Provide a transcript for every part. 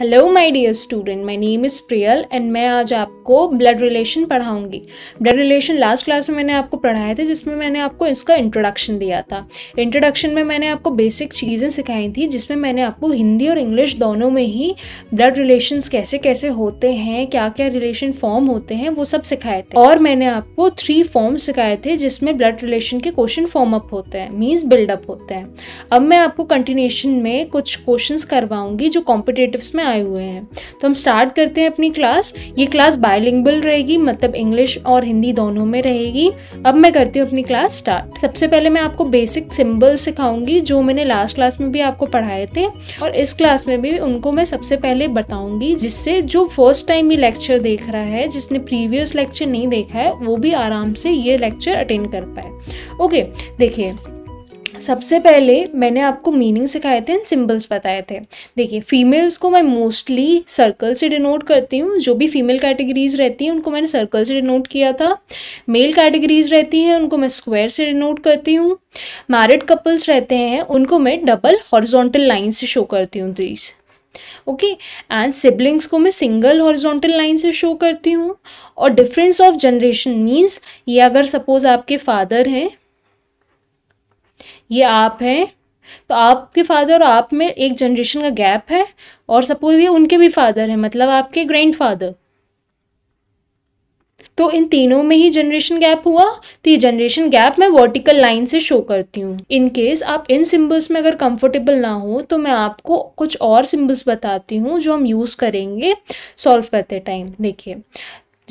Hello my dear student my name is Priyal and मैं आज आपको ब्लड रिलेशन पढ़ाऊंगी ब्लड रिलेशन लास्ट क्लास में मैंने आपको पढ़ाया था जिसमें मैंने आपको इसका इंट्रोडक्शन दिया था इंट्रोडक्शन में मैंने आपको बेसिक चीज़ें सिखाई थी जिसमें मैंने आपको हिंदी और इंग्लिश दोनों में ही ब्लड रिलेशन कैसे कैसे होते हैं क्या क्या रिलेशन फॉर्म होते हैं वो सब सिखाए थे और मैंने आपको थ्री फॉर्म सिखाए थे जिसमें ब्लड रिलेशन के क्वेश्चन फॉर्म अप होते हैं मीन्स बिल्डअप होते हैं अब मैं आपको कंटिन्यूशन में कुछ क्वेश्चन करवाऊंगी जो कॉम्पिटेटिव्स में आए हुए हैं तो हम स्टार्ट करते हैं अपनी क्लास ये क्लास बायलिंगबल रहेगी मतलब इंग्लिश और हिंदी दोनों में रहेगी अब मैं करती हूँ अपनी क्लास स्टार्ट सबसे पहले मैं आपको बेसिक सिम्बल सिखाऊंगी जो मैंने लास्ट क्लास में भी आपको पढ़ाए थे और इस क्लास में भी उनको मैं सबसे पहले बताऊंगी जिससे जो फर्स्ट टाइम ये लेक्चर देख रहा है जिसने प्रीवियस लेक्चर नहीं देखा है वो भी आराम से ये लेक्चर अटेंड कर पाए ओके देखिए सबसे पहले मैंने आपको मीनिंग सिखाए थे एंड सिम्बल्स बताए थे देखिए फीमेल्स को मैं मोस्टली सर्कल से डिनोट करती हूँ जो भी फीमेल कैटेगरीज रहती हैं उनको मैंने सर्कल से डिनोट किया था मेल कैटेगरीज रहती हैं उनको मैं स्क्वायर से डिनोट करती हूँ मैरिड कपल्स रहते हैं उनको मैं डबल हॉर्जोंटल लाइन से शो करती हूँ प्लीज़ ओके एंड सिबलिंग्स को मैं सिंगल हॉर्जोंटल लाइन से शो करती हूँ और डिफरेंस ऑफ जनरेशन मीन्स ये अगर सपोज आपके फादर हैं ये आप हैं तो आपके फादर और आप में एक जनरेशन का गैप है और सपोज ये उनके भी फादर हैं मतलब आपके ग्रैंड फादर तो इन तीनों में ही जनरेशन गैप हुआ तो ये जनरेशन गैप मैं वर्टिकल लाइन से शो करती हूँ इन केस आप इन सिंबल्स में अगर कंफर्टेबल ना हो तो मैं आपको कुछ और सिंबल्स बताती हूँ जो हम यूज़ करेंगे सॉल्व करते टाइम देखिए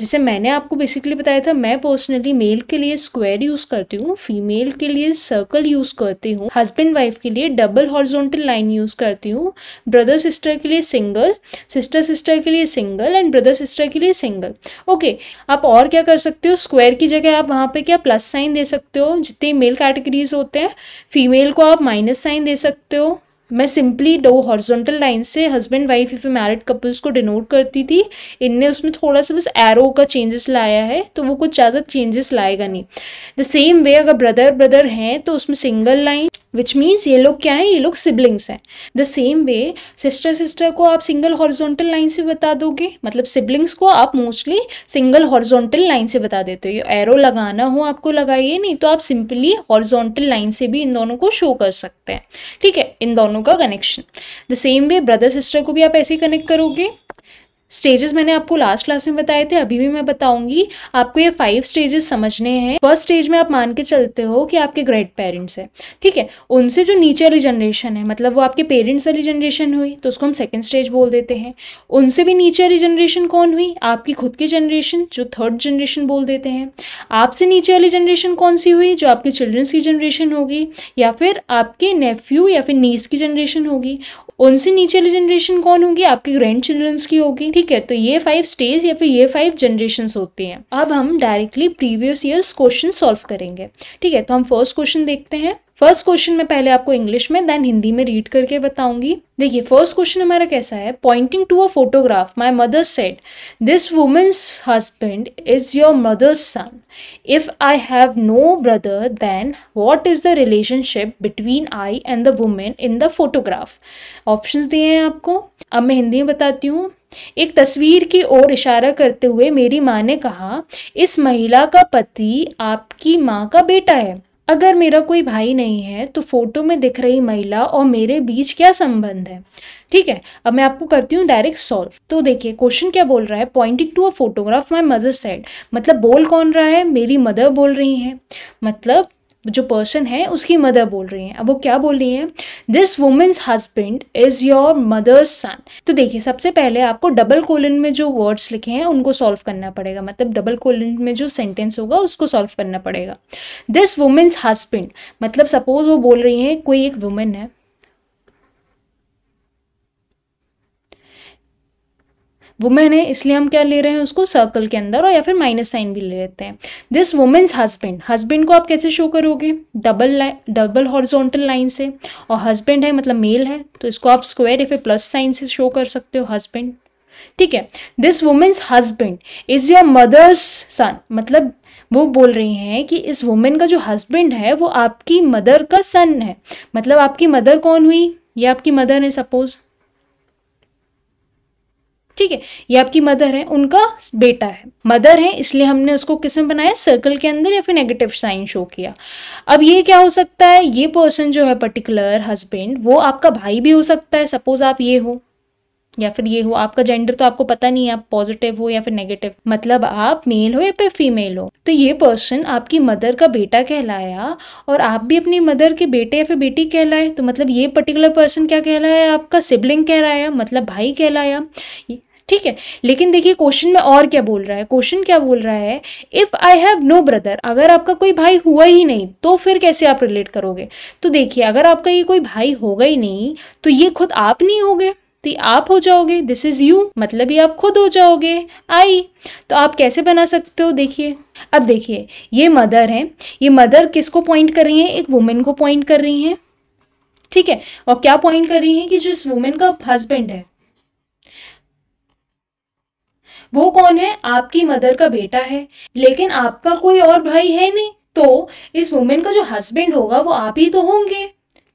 जैसे मैंने आपको बेसिकली बताया था मैं पर्सनली मेल के लिए स्क्वायर यूज़ करती हूँ फीमेल के लिए सर्कल यूज़ करती हूँ हस्बैंड वाइफ के लिए डबल हॉर्जोनटल लाइन यूज़ करती हूँ ब्रदर सिस्टर के लिए सिंगल सिस्टर सिस्टर के लिए सिंगल एंड ब्रदर सिस्टर के लिए सिंगल ओके आप और क्या कर सकते हो स्क्वायर की जगह आप वहाँ पर क्या प्लस साइन दे सकते हो जितने मेल कैटेगरीज होते हैं फीमेल को आप माइनस साइन दे सकते हो मैं सिंपली दो हॉर्जोंटल लाइन से husband wife if married couples को डिनोट करती थी इनने उसमें थोड़ा सा बस एरो का चेंजेस लाया है तो वो कुछ ज़्यादा चेंजेस लाएगा नहीं द सेम वे अगर ब्रदर ब्रदर हैं तो उसमें सिंगल लाइन विच मीन्स ये लोग क्या है ये लोग सिबलिंग्स हैं the same way sister sister को आप सिंगल हॉर्जोंटल लाइन से बता दोगे मतलब सिबलिंग्स को आप मोस्टली सिंगल हॉर्जोंटल लाइन से बता देते हो एरो लगाना हो आपको लगाइए नहीं तो आप सिंपली हॉर्जोंटल लाइन से भी इन दोनों को शो कर सकते हैं ठीक है इन दोनों का connection the same way brother sister को भी आप ऐसे ही कनेक्ट करोगे स्टेजेस मैंने आपको लास्ट क्लास में बताए थे अभी भी मैं बताऊंगी आपको ये फाइव स्टेजेस समझने हैं फर्स्ट स्टेज में आप मान के चलते हो कि आपके ग्रेट पेरेंट्स हैं ठीक है उनसे जो नीचे वाली जनरेशन है मतलब वो आपके पेरेंट्स वाली जनरेशन हुई तो उसको हम सेकेंड स्टेज बोल देते हैं उनसे भी नीचे वाली जनरेशन कौन हुई आपकी खुद की जनरेशन जो थर्ड जनरेशन बोल देते हैं आपसे नीचे वाली जनरेशन कौन सी हुई जो आपके चिल्ड्रंस की जनरेशन होगी या फिर आपके नेफ्यू या फिर नीस की जनरेशन होगी उनसे नीचे जनरेशन कौन होगी आपकी ग्रैंड चिल्ड्रंस की होगी ठीक है तो ये फाइव स्टेज या फिर ये फाइव जनरेशन होती हैं अब हम directly previous years question solve करेंगे ठीक है तो हम फर्स्ट क्वेश्चन देखते हैं फर्स्ट क्वेश्चन मैं पहले आपको इंग्लिश में देन हिंदी में रीड करके बताऊंगी देखिए फर्स्ट क्वेश्चन हमारा कैसा है pointing to a photograph my mother said this woman's husband is your mother's son if I have no brother then what is the relationship between I and the woman in the photograph option दिए हैं आपको अब मैं हिंदी में बताती हूँ एक तस्वीर की ओर इशारा करते हुए मेरी माँ ने कहा इस महिला का पति आपकी माँ का बेटा है अगर मेरा कोई भाई नहीं है तो फोटो में दिख रही महिला और मेरे बीच क्या संबंध है ठीक है अब मैं आपको करती हूँ डायरेक्ट सॉल्व तो देखिए क्वेश्चन क्या बोल रहा है pointing to a photograph my mother said मतलब बोल कौन रहा है मेरी मदर बोल रही है मतलब जो पर्सन है उसकी मदर बोल रही हैं अब वो क्या बोल रही हैं this woman's husband is your mother's son तो देखिए सबसे पहले आपको डबल कोलन में जो वर्ड्स लिखे हैं उनको सॉल्व करना पड़ेगा मतलब डबल कोलन में जो सेंटेंस होगा उसको सॉल्व करना पड़ेगा दिस वुमेन्स हस्बैंड मतलब सपोज वो बोल रही हैं कोई एक वुमेन है वुमेन है इसलिए हम क्या ले रहे हैं उसको सर्कल के अंदर और या फिर माइनस साइन भी ले लेते हैं दिस वुमेन्स हस्बैंड हस्बैंड को आप कैसे शो करोगे डबल डबल हॉर्जोंटल लाइन से और हस्बैंड है मतलब मेल है तो इसको आप स्क्वायर या फिर प्लस साइन से शो कर सकते हो हस्बैंड ठीक है this woman's husband is your mother's son मतलब वो बोल रही हैं कि इस वुमेन का जो हस्बैंड है वो आपकी मदर का सन है मतलब आपकी मदर कौन हुई ये आपकी मदर है सपोज ठीक है ये आपकी मदर है उनका बेटा है मदर है इसलिए हमने उसको किसमें बनाया सर्कल के अंदर या फिर नेगेटिव साइन शो किया अब ये क्या हो सकता है ये पर्सन जो है पर्टिकुलर हस्बैंड वो आपका भाई भी हो सकता है सपोज आप ये हो या फिर ये हो आपका जेंडर तो आपको पता नहीं है आप पॉजिटिव हो या फिर नेगेटिव मतलब आप मेल हो या फिर फीमेल हो तो ये पर्सन आपकी मदर का बेटा कहलाया और आप भी अपनी मदर के बेटे या फिर बेटी कहलाए तो मतलब ये पर्टिकुलर पर्सन क्या कहलाया आपका सिबलिंग कहलाया मतलब भाई कहलाया ठीक है लेकिन देखिए क्वेश्चन में और क्या बोल रहा है क्वेश्चन क्या बोल रहा है if I have no brother अगर आपका कोई भाई हुआ ही नहीं तो फिर कैसे आप रिलेट करोगे तो देखिए अगर आपका ये कोई भाई होगा ही नहीं तो ये खुद आप नहीं हो गए तो आप हो जाओगे दिस इज़ यू मतलब ये आप खुद हो जाओगे आई तो आप कैसे बना सकते हो देखिए अब देखिए ये मदर है ये मदर किसको पॉइंट कर रही हैं एक वुमेन को पॉइंट कर रही हैं ठीक है और क्या पॉइंट कर रही हैं कि जिस वुमेन का हस्बैंड है वो कौन है आपकी मदर का बेटा है लेकिन आपका कोई और भाई है नहीं तो इस वुमेन का जो हस्बैंड होगा वो आप ही तो होंगे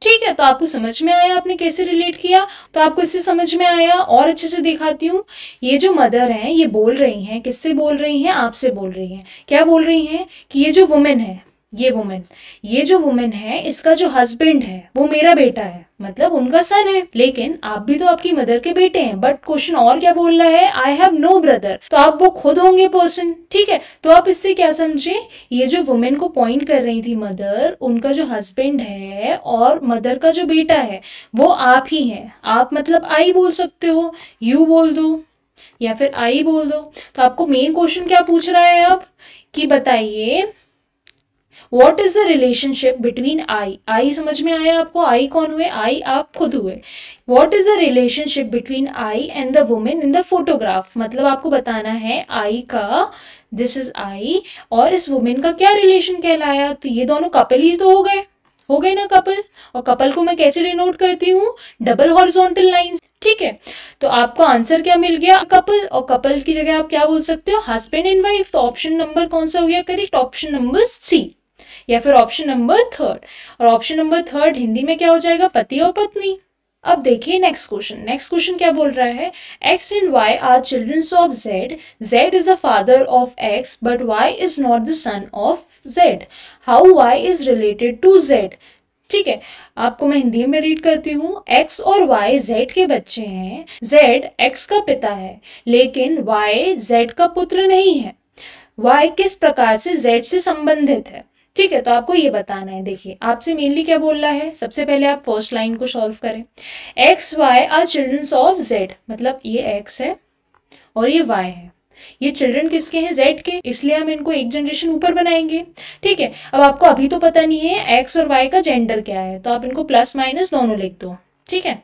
ठीक है तो आपको समझ में आया आपने कैसे रिलेट किया तो आपको इससे समझ में आया और अच्छे से दिखाती हूँ ये जो मदर हैं ये बोल रही हैं किससे बोल रही हैं आपसे बोल रही हैं क्या बोल रही हैं कि ये जो वुमेन है ये वुमेन ये जो वुमेन है इसका जो हस्बैंड है वो मेरा बेटा है मतलब उनका सन है लेकिन आप भी तो आपकी मदर के बेटे हैं बट क्वेश्चन और क्या बोल रहा है आई हैव नो ब्रदर तो आप वो खुद होंगे पर्सन ठीक है तो आप इससे क्या समझे ये जो वुमेन को पॉइंट कर रही थी मदर उनका जो हस्बैंड है और मदर का जो बेटा है वो आप ही हैं आप मतलब आई बोल सकते हो यू बोल दो या फिर आई बोल दो तो आपको मेन क्वेश्चन क्या पूछ रहा है अब कि बताइए what is the relationship between I आई समझ में आया आपको आई कौन हुए आई आप खुद हुए what is the relationship between I and the woman in the photograph मतलब आपको बताना है आई का दिस इज आई और इस वुमेन का क्या रिलेशन कहलाया तो ये दोनों कपल ही तो हो गए हो गए ना कपल और कपल को मैं कैसे डिनोट करती हूँ डबल हॉर्जोंटल लाइन ठीक है तो आपको आंसर क्या मिल गया कपल और कपल की जगह आप क्या बोल सकते हो हस्बैंड एंड वाइफ तो ऑप्शन नंबर कौन सा हो गया करेक्ट ऑप्शन नंबर सी या फिर ऑप्शन नंबर थर्ड और ऑप्शन नंबर थर्ड हिंदी में क्या हो जाएगा पति और पत्नी अब देखिए नेक्स्ट क्वेश्चन नेक्स्ट क्वेश्चन क्या बोल रहा है X and Y are children of Z Z is the father of X but Y is not the son of Z how Y is related to Z ठीक है आपको मैं हिंदी में read करती हूँ एक्स और वाई जेड के बच्चे हैं जेड एक्स का पिता है लेकिन वाई जेड का पुत्र नहीं है वाई किस प्रकार से जेड से संबंधित है ठीक है तो आपको ये बताना है देखिए आपसे मेनली क्या बोल रहा है सबसे पहले आप फर्स्ट लाइन को सॉल्व करें X Y are childrens of Z मतलब ये एक्स है और ये वाई है ये चिल्ड्रन किसके हैं जेड के इसलिए हम इनको एक जनरेशन ऊपर बनाएंगे ठीक है अब आपको अभी तो पता नहीं है एक्स और वाई का जेंडर क्या है तो आप इनको प्लस माइनस दोनों लिख दो ठीक है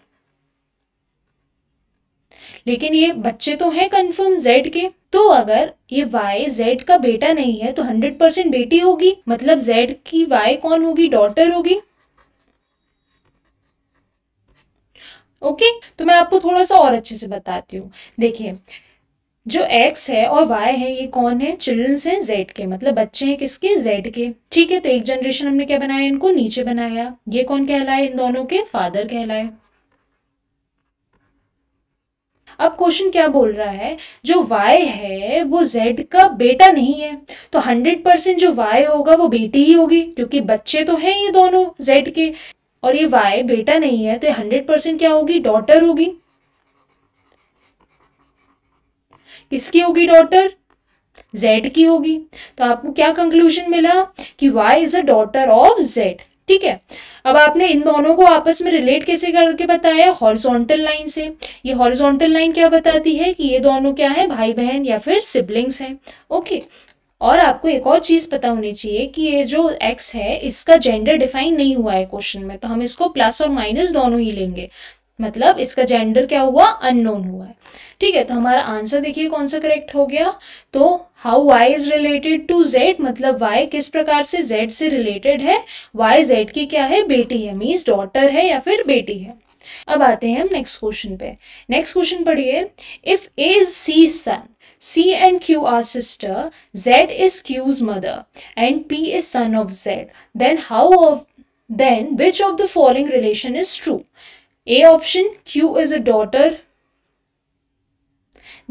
लेकिन ये बच्चे तो हैं कंफर्म जेड के तो अगर ये वाई जेड का बेटा नहीं है तो हंड्रेड परसेंट बेटी होगी मतलब जेड की वाई कौन होगी डॉटर होगी ओके तो मैं आपको थोड़ा सा और अच्छे से बताती हूँ देखिए जो एक्स है और वाई है ये कौन है चिल्ड्रंस हैं जेड के मतलब बच्चे हैं किसके जेड के ठीक है तो एक जनरेशन हमने क्या बनाया इनको नीचे बनाया ये कौन कहलाए इन दोनों के फादर कहलाए अब क्वेश्चन क्या बोल रहा है जो y है वो z का बेटा नहीं है तो 100 परसेंट जो y होगा वो बेटी ही होगी क्योंकि बच्चे तो हैं ये दोनों z के और ये y बेटा नहीं है तो ये 100 परसेंट क्या होगी डॉटर होगी किसकी होगी डॉटर z की होगी तो आपको क्या कंक्लूजन मिला कि y is a daughter of z ठीक है अब आपने इन दोनों को आपस में रिलेट कैसे करके बताया हॉरिजॉन्टल लाइन से ये हॉरिजॉन्टल लाइन क्या बताती है कि ये दोनों क्या है भाई बहन या फिर सिबलिंग्स हैं ओके और आपको एक और चीज़ पता होनी चाहिए कि ये जो एक्स है इसका जेंडर डिफाइन नहीं हुआ है क्वेश्चन में तो हम इसको प्लस और माइनस दोनों ही लेंगे मतलब इसका जेंडर क्या हुआ अननोन हुआ है ठीक है तो हमारा आंसर देखिए कौन सा करेक्ट हो गया तो how Y is related to Z मतलब वाई किस प्रकार से जेड से रिलेटेड है वाई जेड की क्या है बेटी है मीन्स डॉटर है या फिर बेटी है अब आते हैं हम नेक्स्ट क्वेश्चन पे नेक्स्ट क्वेश्चन पढ़िए if A is C son C and Q are sister, Z is Q's mother, and P is son of Z. Then how of then which of the following relation is true? A option Q is a daughter,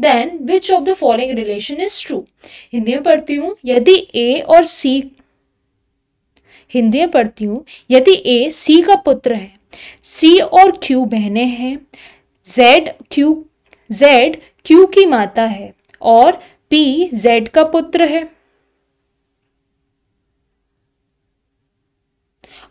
then which of the following relation is true Hindi में पढ़ती हूँ यदि ए और सी हिंदी में पढ़ती हूँ यदि ए सी का पुत्र है सी और क्यू बहने हैं जेड क्यू जेड क्यू की माता है और पी जेड का पुत्र है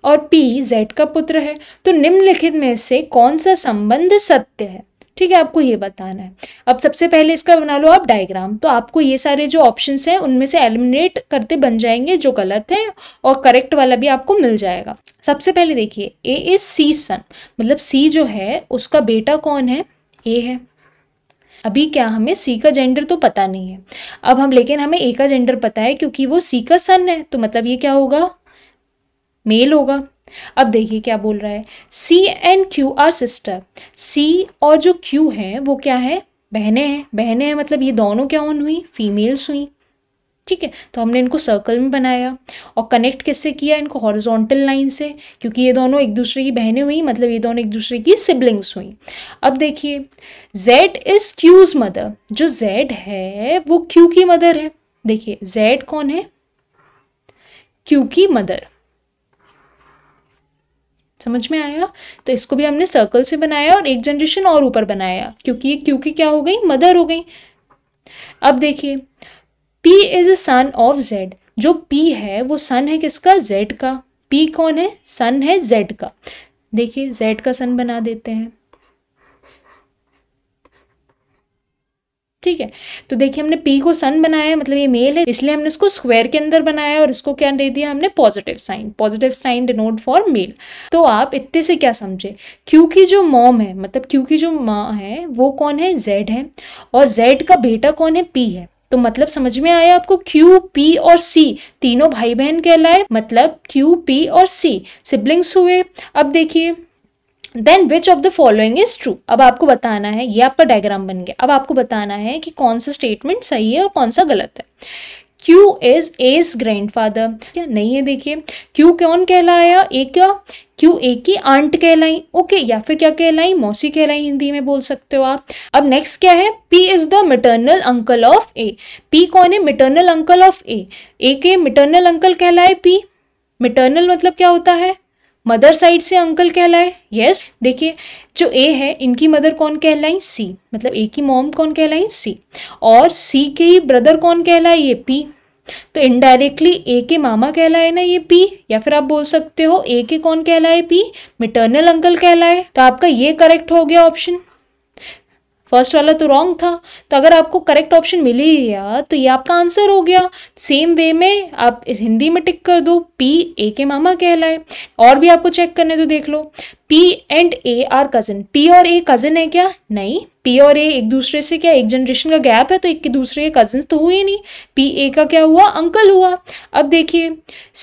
और पी जेड का पुत्र है तो निम्नलिखित में से कौन सा संबंध सत्य है ठीक है आपको ये बताना है अब सबसे पहले इसका बना लो आप डायग्राम तो आपको ये सारे जो ऑप्शन हैं उनमें से एलिमिनेट करते बन जाएंगे जो गलत है और करेक्ट वाला भी आपको मिल जाएगा सबसे पहले देखिए ए इज सी सन मतलब सी जो है उसका बेटा कौन है ए है अभी क्या हमें सी का जेंडर तो पता नहीं है अब हम लेकिन हमें ए का जेंडर पता है क्योंकि वो सी का सन है तो मतलब ये क्या होगा मेल होगा अब देखिए क्या बोल रहा है C and Q are sister C और जो क्यू है वो क्या है बहने हैं बहने हैं मतलब ये दोनों क्या ऑन हुई फीमेल्स हुई ठीक है तो हमने इनको सर्कल में बनाया और कनेक्ट किससे किया इनको हॉरिजॉन्टल लाइन से क्योंकि ये दोनों एक दूसरे की बहनें हुई मतलब ये दोनों एक दूसरे की सिबलिंग्स हुई अब देखिए जेड इज़ क्यूज़ मदर जो जेड है वो क्यू की मदर है देखिए जेड कौन है क्यू की मदर समझ में आया तो इसको भी हमने सर्कल से बनाया और एक जनरेशन और ऊपर बनाया क्योंकि ये क्यू की क्या हो गई मदर हो गई अब देखिए P is a son of Z जो पी है वो सन है किसका जेड का पी कौन है सन है जेड का देखिए जेड का सन बना देते हैं ठीक है तो देखिए हमने पी को सन बनाया है मतलब ये मेल है इसलिए हमने इसको स्क्वायर के अंदर बनाया और इसको क्या दे दिया हमने positive sign positive sign denote for male तो आप इतने से क्या समझे क्यू की जो मॉम है मतलब क्यू की जो माँ है वो कौन है जेड है और जेड का बेटा कौन है पी है तो मतलब समझ में आया आपको Q, P और C तीनों भाई बहन कहलाए मतलब Q, P और C सिबलिंग्स हुए अब देखिए then which of the following is true अब आपको बताना है ये आपका डायग्राम बन गया अब आपको बताना है कि कौन सा स्टेटमेंट सही है और कौन सा गलत है Q is as grandfather क्या नहीं है देखिए क्यू कौन कहलाया A क्या क्यू A की आंट कहलाई ओके या फिर क्या कहलाई मौसी कहलाई हिंदी में बोल सकते हो आप अब नेक्स्ट क्या है P is the maternal uncle of A P कौन है मिटर्नल अंकल ऑफ ए ए के मिटर्नल अंकल कहलाए पी मिटर्नल मतलब क्या होता है मदर साइड से अंकल कहलाए यस देखिए जो ए है इनकी मदर कौन कहलाई सी मतलब ए की मॉम कौन कहलाई सी और सी के ही ब्रदर कौन कहलाए ये पी तो इनडायरेक्टली ए के मामा कहलाए ना ये पी या फिर आप बोल सकते हो ए के कौन कहलाए पी मिटर्नल अंकल कहलाए तो आपका ये करेक्ट हो गया ऑप्शन फर्स्ट वाला तो रॉन्ग था तो अगर आपको करेक्ट ऑप्शन मिल ही गया तो ये आपका आंसर हो गया सेम वे में आप इस हिंदी में टिक कर दो पी ए के मामा कहलाए और भी आपको चेक करने तो देख लो P and A are cousin P और ए कज़न है क्या नहीं पी और ए एक दूसरे से क्या एक जनरेशन का गैप है तो एक के दूसरे के कज़न तो हुए नहीं पी ए का क्या हुआ अंकल हुआ अब देखिए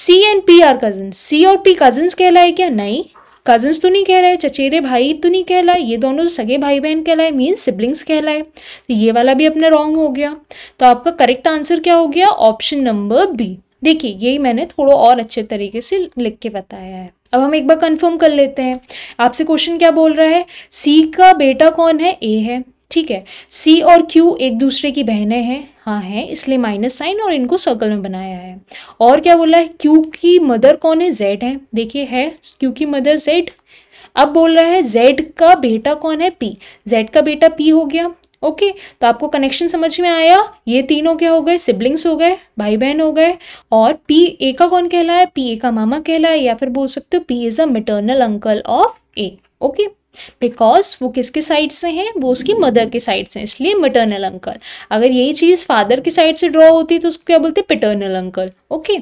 C and P are cousin C और पी कज़न्स कहलाए क्या नहीं कजन्स तो नहीं कहलाए चचेरे भाई तो नहीं कहलाए ये दोनों तो सगे भाई बहन कहलाए मीन सिबलिंग्स कहलाए तो ये वाला भी अपना रॉन्ग हो गया तो आपका करेक्ट आंसर क्या हो गया ऑप्शन नंबर बी देखिए यही मैंने थोड़ा और अच्छे तरीके से लिख के बताया है अब हम एक बार कंफर्म कर लेते हैं आपसे क्वेश्चन क्या बोल रहा है सी का बेटा कौन है ए है ठीक है सी और क्यू एक दूसरे की बहनें हैं हाँ हैं इसलिए माइनस साइन और इनको सर्कल में बनाया है और क्या बोला है क्यू की मदर कौन है जेड है देखिए है क्यू की मदर जेड अब बोल रहा है जेड का बेटा कौन है पी जेड का बेटा पी हो गया ओके तो आपको कनेक्शन समझ में आया ये तीनों क्या हो गए सिबलिंग्स हो गए भाई बहन हो गए और पी ए का कौन कहलाया पी ए का मामा कहलाया या फिर बोल सकते हो P is a maternal uncle of A okay because वो किसके साइड से हैं वो उसकी मदर के साइड से इसलिए मटर्नल अंकल अगर यही चीज़ फादर के साइड से ड्रॉ होती तो उसको क्या बोलते हैं पिटर्नल अंकल ओके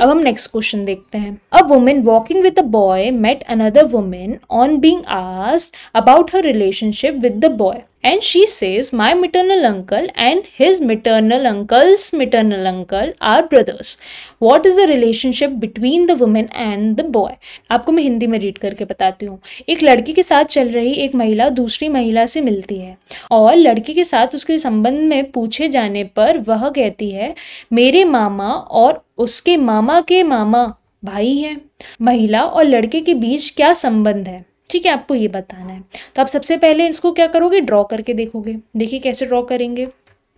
अब हम नेक्स्ट क्वेश्चन देखते हैं a woman walking with a boy met another woman on being asked about her relationship with the boy and she says my maternal uncle and his maternal uncles maternal uncle are brothers what is the relationship between the woman and the boy आपको मैं हिंदी में read करके बताती हूँ एक लड़की के साथ चल रही एक महिला दूसरी महिला से मिलती है और लड़की के साथ उसके संबंध में पूछे जाने पर वह कहती है मेरे मामा और उसके मामा के मामा भाई हैं महिला और लड़के के बीच क्या संबंध है ठीक है आपको ये बताना है तो आप सबसे पहले इसको क्या करोगे ड्रॉ करके देखोगे देखिए कैसे ड्रॉ करेंगे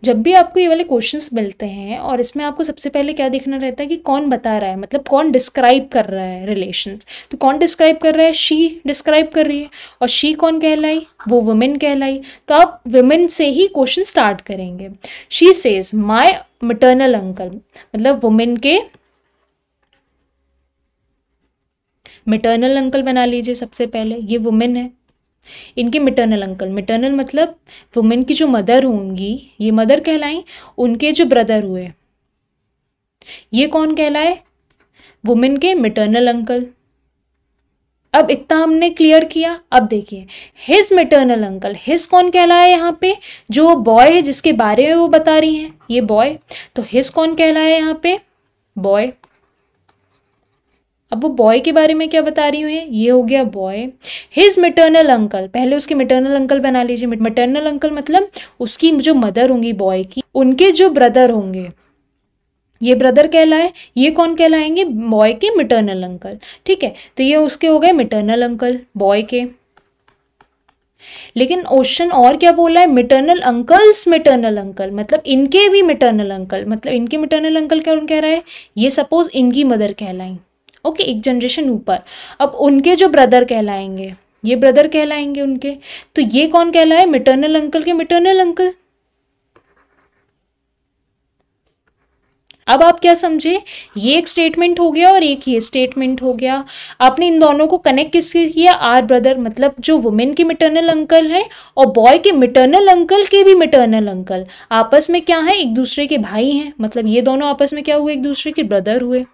जब भी आपको ये वाले क्वेश्चंस मिलते हैं और इसमें आपको सबसे पहले क्या देखना रहता है कि कौन बता रहा है मतलब कौन डिस्क्राइब कर रहा है रिलेशन तो कौन डिस्क्राइब कर रहा है शी डिस्क्राइब कर रही है और शी कौन कहलाई वो वुमेन कहलाई तो आप वुमेन से ही क्वेश्चन स्टार्ट करेंगे she says my maternal uncle मतलब वुमेन के मिटर्नल अंकल बना लीजिए सबसे पहले ये वुमेन है इनके मिटर्नल अंकल मिटर्नल मतलब वुमेन की जो मदर होंगी ये मदर कहलाएं उनके जो ब्रदर हुए ये कौन कहलाए वुमेन के मिटर्नल अंकल अब इतना हमने क्लियर किया अब देखिए हिज मिटर्नल अंकल हिज कौन कहलाए यहाँ पे जो बॉय है जिसके बारे में वो बता रही हैं ये बॉय तो हिज कौन कहलाए यहाँ पे बॉय अब वो बॉय के बारे में क्या बता रही हूँ ये हो गया बॉय हिज मटर्नल अंकल पहले उसके मटर्नल अंकल बना लीजिए मटर्नल अंकल मतलब उसकी जो मदर होंगी बॉय की उनके जो ब्रदर होंगे ये ब्रदर कहलाए ये कौन कहलाएंगे बॉय के मिटर्नल अंकल ठीक है तो ये उसके हो गए मिटर्नल अंकल बॉय के लेकिन क्वेश्चन और क्या बोला है मिटर्नल अंकल्स मिटर्नल अंकल मतलब इनके भी मिटर्नल अंकल मतलब इनके मिटर्नल अंकल क्या कह रहा है ये सपोज इनकी मदर कहलाएं ओके एक जनरेशन ऊपर अब उनके जो ब्रदर कहलाएंगे ये ब्रदर कहलाएंगे उनके तो ये कौन कहलाए मिटर्नल अंकल के मिटर्नल अंकल अब आप क्या समझे ये एक स्टेटमेंट हो गया और एक ये स्टेटमेंट हो गया आपने इन दोनों को कनेक्ट किससे किया आर ब्रदर मतलब जो वुमेन के मिटर्नल अंकल हैं और बॉय के मिटर्नल अंकल के भी मिटर्नल अंकल आपस में क्या है एक दूसरे के भाई हैं मतलब ये दोनों आपस में क्या हुए एक दूसरे के ब्रदर हुए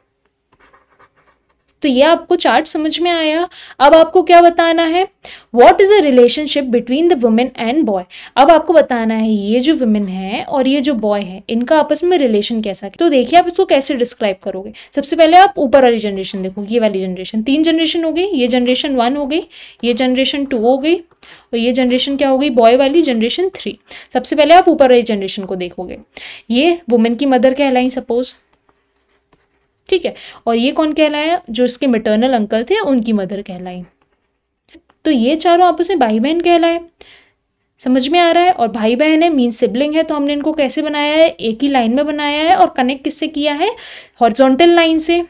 तो ये आपको चार्ट समझ में आया अब आपको क्या बताना है what is a relationship between the woman and boy अब आपको बताना है ये जो वुमेन है और ये जो बॉय है इनका आपस में रिलेशन कैसा है तो देखिए आप इसको कैसे डिस्क्राइब करोगे सबसे पहले आप ऊपर वाली जनरेशन देखो ये वाली जनरेशन तीन जनरेशन हो गई ये जनरेशन वन हो गई ये जनरेशन टू हो गई और ये जनरेशन क्या हो गई बॉय वाली जनरेशन थ्री सबसे पहले आप ऊपर वाली जनरेशन को देखोगे ये वुमेन की मदर कहलाई सपोज ठीक है और ये कौन कहलाया जो इसके मेटर्नल अंकल थे उनकी मदर कहलाई तो ये चारों आपस में भाई बहन कहलाए समझ में आ रहा है और भाई बहन है मीन सिबलिंग है तो हमने इनको कैसे बनाया है एक ही लाइन में बनाया है और कनेक्ट किससे किया है हॉर्जोंटल लाइन से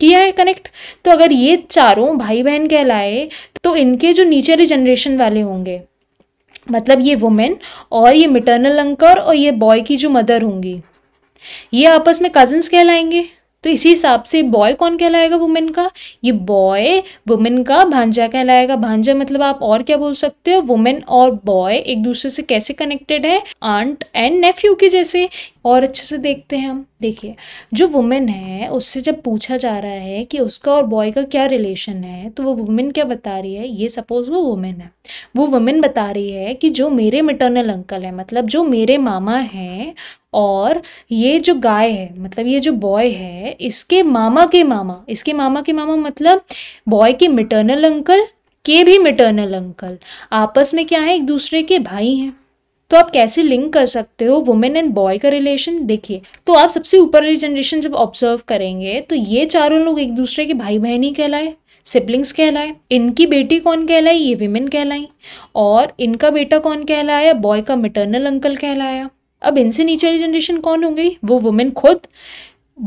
किया है कनेक्ट तो अगर ये चारों भाई बहन कहलाए तो इनके जो नीचे जनरेशन वाले होंगे मतलब ये वुमेन और ये मिटर्नल अंकर और ये बॉय की जो मदर होंगी ये आपस में कजन्स कहलाएंगे तो इसी हिसाब से बॉय कौन कहलाएगा वुमेन का ये बॉय वुमेन का भांजा कहलाएगा भांजा मतलब आप और क्या बोल सकते हो वुमेन और बॉय एक दूसरे से कैसे कनेक्टेड है आंट एंड नेफ्यू के जैसे और अच्छे से देखते हैं हम देखिए जो वुमेन है उससे जब पूछा जा रहा है कि उसका और बॉय का क्या रिलेशन है तो वो वुमेन क्या बता रही है ये सपोज वो वुमेन है वो वुमेन बता रही है कि जो मेरे मेटर्नल अंकल है मतलब जो मेरे मामा हैं और ये जो गाय है मतलब ये जो बॉय है इसके मामा के मामा इसके मामा के मामा मतलब बॉय के मिटर्नल अंकल के भी मिटर्नल अंकल आपस में क्या है एक दूसरे के भाई हैं तो आप कैसे लिंक कर सकते हो वुमेन एंड बॉय का रिलेशन देखिए तो आप सबसे ऊपर वाली जनरेशन जब ऑब्जर्व करेंगे तो ये चारों लोग एक दूसरे के भाई बहनी कहलाए सिबलिंग्स कहलाए इनकी बेटी कौन कहलाई ये विमेन कहलाई और इनका बेटा कौन कहलाया बॉय का मिटर्नल अंकल कहलाया अब इनसे नीचे वाली जनरेशन कौन हो गई वो वुमेन खुद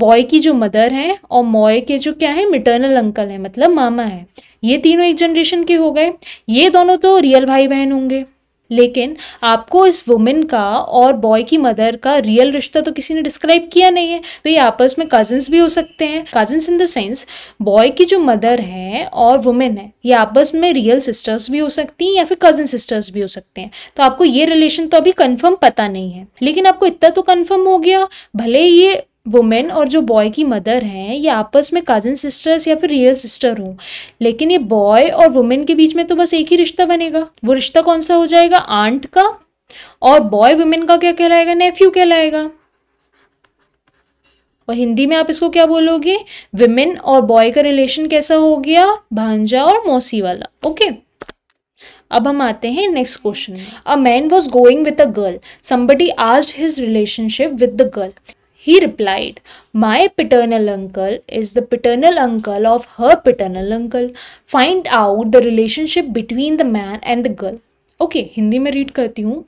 बॉय की जो मदर है और मॉय के जो क्या है मिटर्नल अंकल है मतलब मामा है ये तीनों एक जनरेशन के हो गए ये दोनों तो रियल भाई बहन होंगे लेकिन आपको इस वुमेन का और बॉय की मदर का रियल रिश्ता तो किसी ने डिस्क्राइब किया नहीं है तो ये आपस में कजन्स भी हो सकते हैं cousins in the sense boy की जो मदर है और वुमेन है ये आपस में रियल सिस्टर्स भी हो सकती हैं या फिर कजन सिस्टर्स भी हो सकते हैं तो आपको ये रिलेशन तो अभी कन्फर्म पता नहीं है लेकिन आपको इतना तो कन्फर्म हो गया भले ये वुमेन और जो बॉय की मदर हैं ये आपस में कज़न सिस्टर्स या फिर रियल सिस्टर हों लेकिन ये बॉय और वुमेन के बीच में तो बस एक ही रिश्ता बनेगा वो रिश्ता कौन सा हो जाएगा आंट का और बॉय वुमेन का क्या कहलाएगा नेफ्यू कहलाएगा और हिंदी में आप इसको क्या बोलोगे विमेन और बॉय का रिलेशन कैसा हो गया भांजा और मौसी वाला ओके अब हम आते हैं next question a man was going with a girl somebody asked his relationship with the girl He replied, My paternal uncle is the paternal uncle of her paternal uncle. Find out the relationship between the man and the girl. Okay okay, Hindi में read करती हूँ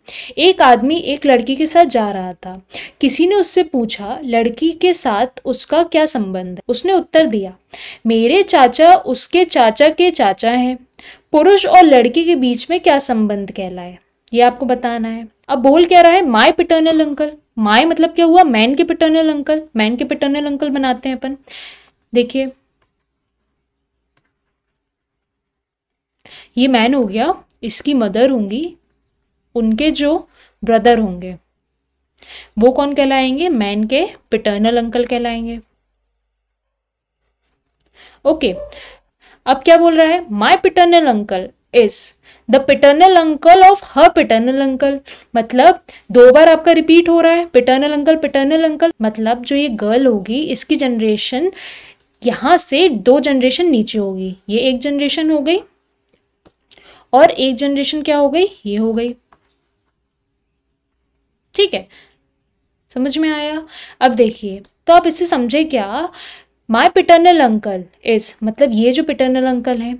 एक आदमी एक लड़की के साथ जा रहा था किसी ने उससे पूछा लड़की के साथ उसका क्या संबंध है उसने उत्तर दिया मेरे चाचा उसके चाचा के चाचा हैं पुरुष और लड़की के बीच में क्या संबंध कहलाए ये आपको बताना है अब बोल क्या रहा है माई पिटर्नल अंकल माए मतलब क्या हुआ मैन के पिटर्नल अंकल मैन के पिटर्नल अंकल बनाते हैं अपन देखिए ये मैन हो गया इसकी मदर होंगी उनके जो ब्रदर होंगे वो कौन कहलाएंगे मैन के पिटर्नल अंकल कहलाएंगे ओके okay. अब क्या बोल रहा है my paternal uncle is the paternal uncle of her paternal uncle मतलब दो बार आपका रिपीट हो रहा है पिटर्नल अंकल पिटर्नल अंकल मतलब जो ये गर्ल होगी इसकी जनरेशन यहाँ से दो जनरेशन नीचे होगी ये एक जनरेशन हो गई और एक जनरेशन क्या हो गई ये हो गई ठीक है समझ में आया अब देखिए तो आप इसे समझे क्या माय पिटर्नल अंकल इस मतलब ये जो पिटर्नल अंकल है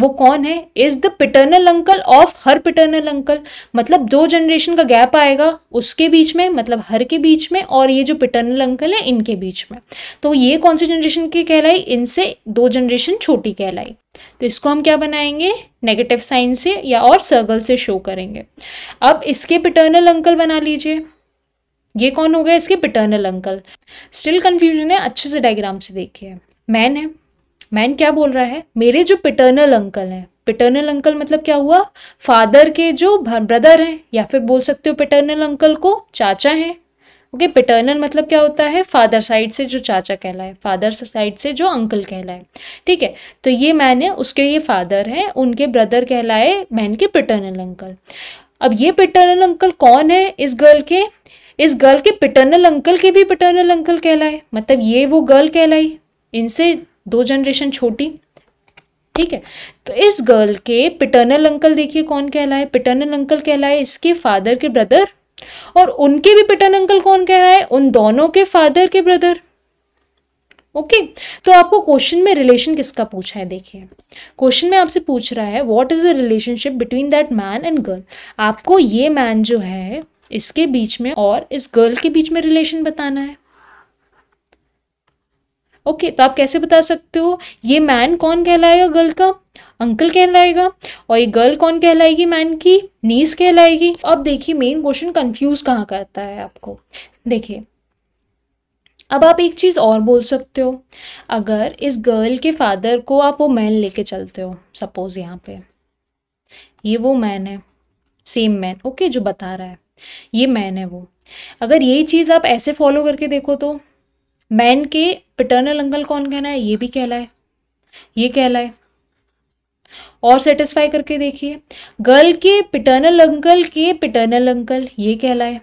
वो कौन है is the paternal uncle of her paternal uncle मतलब दो जनरेशन का गैप आएगा उसके बीच में मतलब हर के बीच में और ये जो पिटर्नल अंकल है इनके बीच में तो ये कौन सी जनरेशन की कहलाई इनसे दो जनरेशन छोटी कहलाई तो इसको हम क्या बनाएंगे नेगेटिव साइन से या और सर्कल से शो करेंगे अब इसके पिटर्नल अंकल बना लीजिए ये कौन हो गया इसके पिटर्नल अंकल स्टिल कन्फ्यूजन है अच्छे से डायग्राम से देखिए मैन है मैन क्या बोल रहा है मेरे जो पिटर्नल अंकल हैं पिटर्नल अंकल मतलब क्या हुआ फादर के जो ब्रदर हैं या फिर बोल सकते हो पिटर्नल अंकल को चाचा हैं ओके पिटर्नल मतलब क्या होता है फादर साइड से जो चाचा कहलाए फादर साइड से जो अंकल कहलाए ठीक है तो ये मैन है उसके ये फादर हैं उनके ब्रदर कहलाए मैन के पिटर्नल अंकल अब ये पिटर्नल अंकल कौन है इस गर्ल के इस गर्ल के पिटर्नल अंकल के भी पिटर्नल अंकल कहलाए मतलब ये वो गर्ल कहलाई इनसे दो जनरेशन छोटी ठीक है तो इस गर्ल के पिटर्नल अंकल देखिए कौन कहलाए पिटर्नल अंकल कहलाए इसके फादर के ब्रदर और उनके भी पिटर्न अंकल कौन कहलाए उन दोनों के फादर के ब्रदर ओके okay. तो आपको क्वेश्चन में रिलेशन किसका पूछा है देखिए क्वेश्चन में आपसे पूछ रहा है what is the relationship between that man and girl आपको ये मैन जो है इसके बीच में और इस गर्ल के बीच में रिलेशन बताना है ओके तो आप कैसे बता सकते हो ये मैन कौन कहलाएगा गर्ल का अंकल कहलाएगा और ये गर्ल कौन कहलाएगी मैन की नीस कहलाएगी अब देखिए मेन क्वेश्चन कंफ्यूज कहाँ करता है आपको देखिए अब आप एक चीज़ और बोल सकते हो अगर इस गर्ल के फादर को आप वो मैन लेके चलते हो सपोज यहाँ पे ये वो मैन है सेम मैन ओके जो बता रहा है ये मैन है वो अगर यही चीज़ आप ऐसे फॉलो करके देखो तो मैन के पिटर्नल अंकल कौन कहना है ये भी कहलाए ये कहलाए और सेटिस्फाई करके देखिए गर्ल के पिटर्नल अंकल के पिटर्नल अंकल ये कहलाए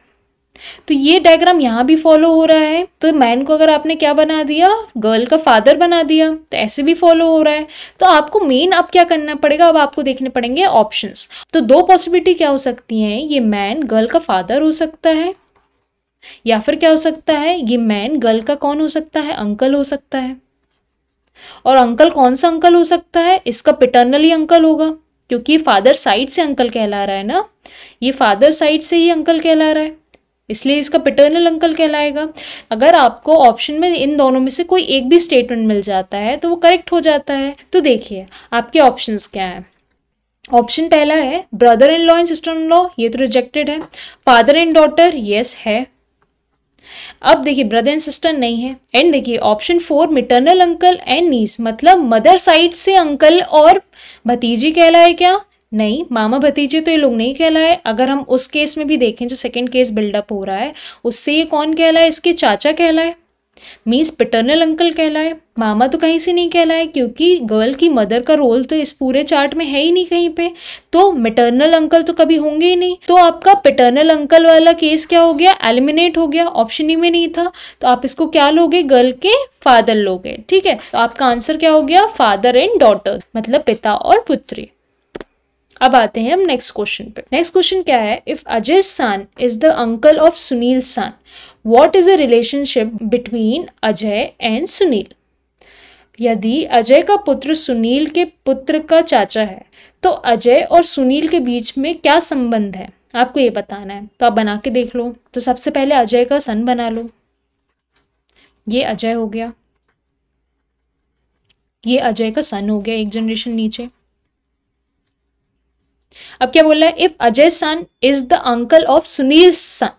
तो ये डायग्राम यहाँ भी फॉलो हो रहा है तो मैन को अगर आपने क्या बना दिया गर्ल का फादर बना दिया तो ऐसे भी फॉलो हो रहा है तो आपको मेन अब क्या करना पड़ेगा अब आपको देखने पड़ेंगे ऑप्शंस तो दो पॉसिबिलिटी क्या हो सकती हैं ये मैन गर्ल का फादर हो सकता है या फिर क्या हो सकता है ये मैन गर्ल का कौन हो सकता है अंकल हो सकता है और अंकल कौन सा अंकल हो सकता है इसका पिटर्नली अंकल होगा क्योंकि फादर साइड से अंकल कहला रहा है ना ये फादर साइड से ही अंकल कहला रहा है इसलिए इसका पिटर्नल अंकल कहलाएगा अगर आपको ऑप्शन में इन दोनों में से कोई एक भी स्टेटमेंट मिल जाता है तो वो करेक्ट हो जाता है तो देखिए आपके ऑप्शंस क्या हैं ऑप्शन पहला है brother in law and sister in law ये तो रिजेक्टेड है फादर एंड डॉटर येस है अब देखिए ब्रदर एंड सिस्टर नहीं है एंड देखिए option four maternal uncle and niece मतलब मदर साइड से अंकल और भतीजी कहलाए क्या नहीं मामा भतीजे तो ये लोग नहीं कहलाए अगर हम उस केस में भी देखें जो सेकंड केस बिल्डअप हो रहा है उससे ये कौन कहलाए इसके चाचा कहलाए मीन्स पिटर्नल अंकल कहलाए मामा तो कहीं से नहीं कहलाए क्योंकि गर्ल की मदर का रोल तो इस पूरे चार्ट में है ही नहीं कहीं पे तो मेटर्नल अंकल तो कभी होंगे ही नहीं तो आपका पिटर्नल अंकल वाला केस क्या हो गया एलिमिनेट हो गया ऑप्शन ही में नहीं था तो आप इसको क्या लोगे गर्ल के फादर लोगे ठीक है तो आपका आंसर क्या हो गया फादर एंड डॉटर मतलब पिता और पुत्री अब आते हैं हम नेक्स्ट क्वेश्चन पे नेक्स्ट क्वेश्चन क्या है if Ajay son is the uncle of Sunil son what is a relationship between Ajay and Sunil यदि अजय का पुत्र सुनील के पुत्र का चाचा है तो अजय और सुनील के बीच में क्या संबंध है आपको ये बताना है तो आप बना के देख लो तो सबसे पहले अजय का सन बना लो ये अजय हो गया ये अजय का सन हो गया एक जनरेशन नीचे अब क्या बोल रहा है if Ajay son is the uncle of Sunil son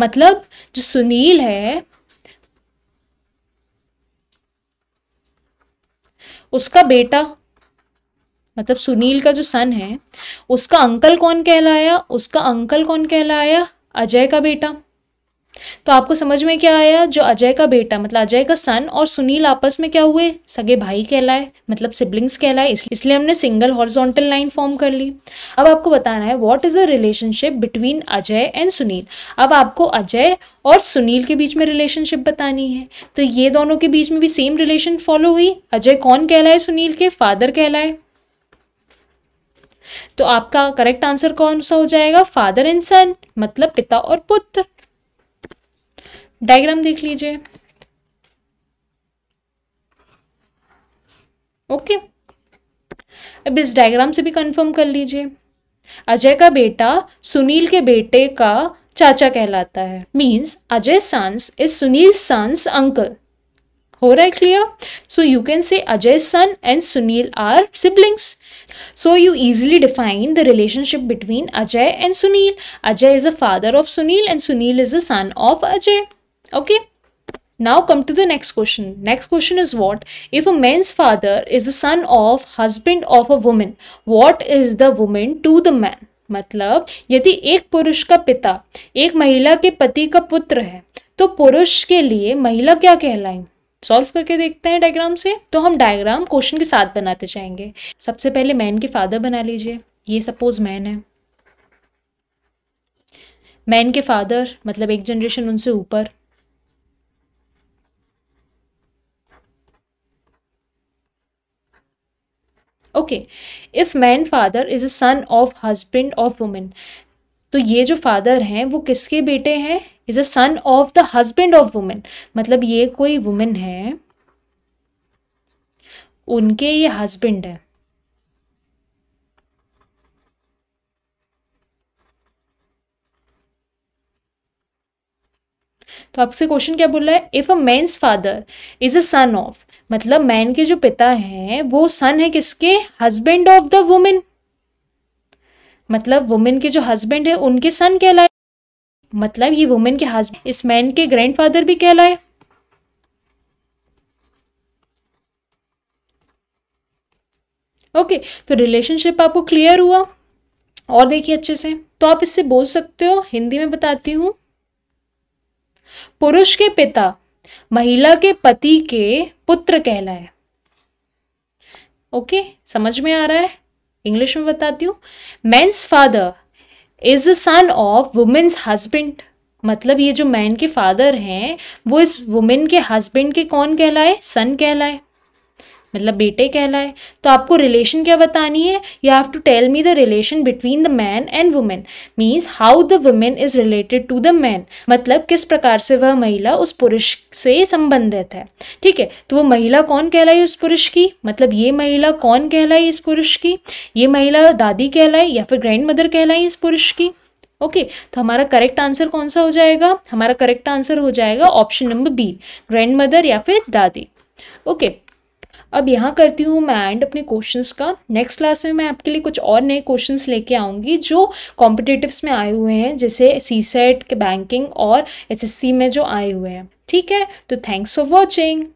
मतलब जो सुनील है उसका बेटा मतलब सुनील का जो सन है उसका अंकल कौन कहलाया उसका अंकल कौन कहलाया अजय का बेटा तो आपको समझ में क्या आया जो अजय का बेटा मतलब अजय का सन और सुनील आपस में क्या हुए सगे भाई कहलाए मतलब सिबलिंग्स कहलाए इसलिए हमने सिंगल हॉर्जोंटल लाइन फॉर्म कर ली अब आपको बताना है what is a relationship between Ajay and Sunil अब आपको अजय और सुनील के बीच में रिलेशनशिप बतानी है तो ये दोनों के बीच में भी सेम रिलेशन फॉलो हुई अजय कौन कहलाए सुनील के फादर कहलाए तो आपका करेक्ट आंसर कौन सा हो जाएगा फादर एंड सन मतलब पिता और पुत्र डायग्राम देख लीजिए ओके अब इस डायग्राम से भी कंफर्म कर लीजिए अजय का बेटा सुनील के बेटे का चाचा कहलाता है मीन्स अजय सांस इज सुनील सांस अंकल हो रहा है clear so you can say Ajay son and Sunil are siblings so you easily define the relationship between Ajay and Sunil Ajay is a father of Sunil and Sunil is a son of Ajay okay now come to the next question next question is what if a man's father is the son of husband of a woman what is the woman to the man मतलब यदि एक पुरुष का पिता एक महिला के पति का पुत्र है तो पुरुष के लिए महिला क्या कहलाए सॉल्व करके देखते हैं डायग्राम से तो हम डायग्राम क्वेश्चन के साथ बनाते जाएंगे सबसे पहले मैन के फादर बना लीजिए ये सपोज मैन है मैन के फादर मतलब एक जनरेशन उनसे ऊपर okay if man father is a son of husband of woman तो ये जो फादर हैं वो किसके बेटे हैं is a son of the husband of woman मतलब ये कोई वुमेन है उनके ये हस्बैंड है तो आपसे क्वेश्चन क्या बोल रहा है if a man's father is a son of मतलब मैन के जो पिता हैं वो सन है किसके हस्बैंड ऑफ द वुमेन मतलब वुमेन के जो हस्बैंड है उनके सन कहलाए मतलब ये वुमेन के हस्बैंड इस मैन के ग्रैंडफादर भी कहलाए ओके तो रिलेशनशिप आपको क्लियर हुआ और देखिए अच्छे से तो आप इससे बोल सकते हो हिंदी में बताती हूं पुरुष के पिता महिला के पति के पुत्र कहलाए ओके okay, समझ में आ रहा है इंग्लिश में बताती हूँ man's father is a son of woman's husband मतलब ये जो मैन के फादर हैं वो इस वुमेन के हस्बैंड के कौन कहलाए सन कहलाए मतलब बेटे कहलाए तो आपको रिलेशन क्या बतानी है you have to tell me the relation between the man and woman means how the woman is related to the man मतलब किस प्रकार से वह महिला उस पुरुष से संबंधित है ठीक है तो वो महिला कौन कहलाई उस पुरुष की मतलब ये महिला कौन कहलाई इस पुरुष की ये महिला दादी कहलाई या फिर ग्रैंड मदर कहलाई इस पुरुष की ओके okay, तो हमारा करेक्ट आंसर कौन सा हो जाएगा हमारा करेक्ट आंसर हो जाएगा option number B grandmother या फिर दादी ओके okay, अब यहाँ करती हूँ मैं एंड अपने क्वेश्चंस का नेक्स्ट क्लास में मैं आपके लिए कुछ और नए क्वेश्चंस लेके आऊँगी जो कॉम्पिटेटिवस में आए हुए हैं जैसे सी सेट के बैंकिंग और एसएससी में जो आए हुए हैं ठीक है तो थैंक्स फॉर वॉचिंग